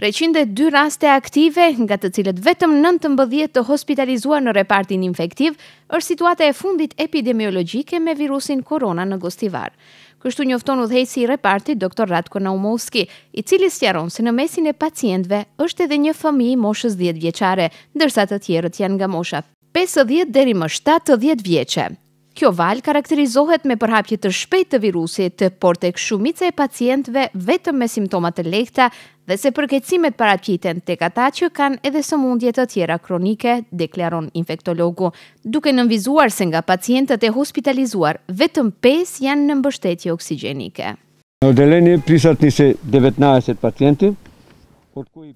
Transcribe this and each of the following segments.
302 raste aktive, nga të cilët vetëm 19 të, të hospitalizuar në repartin infektiv, është situata e fundit epidemiologike me virusin korona në Gostivar. Kështu njofton dhejsi i repartit doktor Ratko Naumovski, i cili sqaron se në mesin e pacientëve është edhe një fëmijë moshës 10 vjeçare, ndërsa të tjerët janë nga mosha 50 deri më 70 vjeqe. Kjo val karakterizohet me përhapje të shpejt të virusit, por tek shumica e pacientëve vetëm me simptoma të lehta dhe se përkeqësimet paraqiten tek ata që kanë edhe sëmundje të tjera kronike, deklaron infektologu, duke nënvizuar se nga pacientët e hospitalizuar vetëm 5 janë në mbështetje oksigjenike. Në deleni prisat nise 19 pacientë,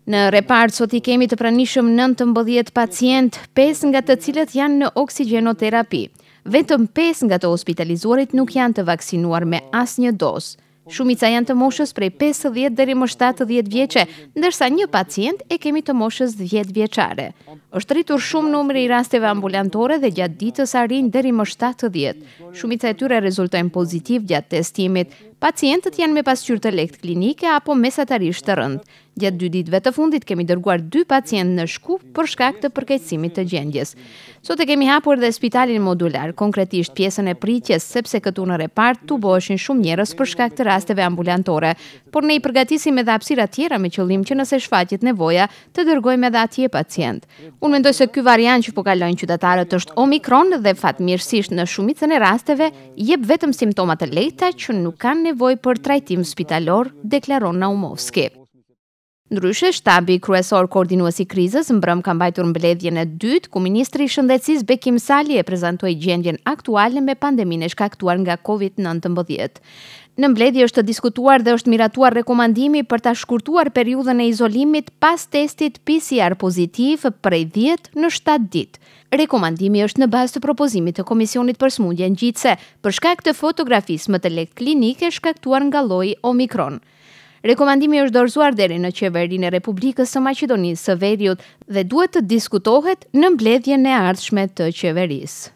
Në repartë sot i kemi të pranishëm 19 pacient, 5 nga të cilët janë në oksigenoterapi vetëm 5 nga të hospitalizuarit nuk janë të vaksinuar me asnjë dozë. Shumica janë të moshës prej 50 deri më 70 vjeqe, ndërsa një pacient e kemi të moshës 10 vjeqare. Êshtë rritur shumë numëri i rasteve ambulantore dhe gjatë ditës arin deri më 70. Shumica e tyre rezultojnë pozitiv gjatë testimit, Pacientët janë me pasqyr të lekt klinike apo mesatarisht të rënd. Gjatë dy ditëve të fundit kemi dërguar dy pacient në shku për shkak të përkeqësimit të gjendjes. Sot e kemi hapur dhe spitalin modular, konkretisht pjesën e pritjes, sepse këtu në repart tu boheshin shumë njerëz për shkak të rasteve ambulantore, por ne i përgatisim edhe hapësira tjera me qëllim që nëse shfaqet nevoja, të dërgojmë edhe atje pacient. Unë mendoj se ky variant që po kalojnë qytetarët është Omicron dhe fatmirësisht në shumicën e rasteve jep vetëm simptoma të lehta që nuk kanë nevoj për trajtim spitalor, deklaron Naumovski. Ndryshe, shtabi kryesor koordinuasi krizës mbrëm kam bajtur mbledhjen e dytë, ku Ministri Shëndecis Bekim Sali e prezentoj gjendjen aktuale me pandemin shkaktuar nga COVID-19. Në mbledhje është të diskutuar dhe është miratuar rekomandimi për ta shkurtuar periudhën e izolimit pas testit PCR pozitiv prej 10 në 7 ditë. Rekomandimi është në bazë të propozimit të Komisionit për smundje në gjitëse, për shkak të fotografisë më të lekt klinike shkaktuar nga loj Omikron. Rekomandimi është dorëzuar deri në qeverinë e Republikës së Maqedonisë së Veriut dhe duhet të diskutohet në mbledhjen e ardhshme të qeverisë.